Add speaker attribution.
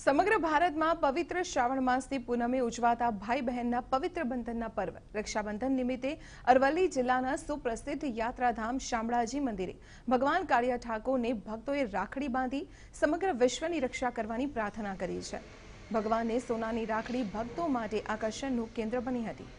Speaker 1: સમગ્ર ભારતમાં પવિત્ર શ્રાવણ માસની પૂનમે ઉજવાતા ભાઈ બહેનના પવિત્ર બંધનના પર્વ રક્ષાબંધન નિમિત્તે અરવલ્લી જિલ્લાના સુપ્રસિદ્ધ યાત્રાધામ શામળાજી મંદિરે ભગવાન કાળિયા ઠાકોરને ભક્તોએ રાખડી બાંધી સમગ્ર વિશ્વની રક્ષા કરવાની પ્રાર્થના કરી છે ભગવાનને સોનાની રાખડી ભક્તો માટે આકર્ષણનું કેન્દ્ર બની હતી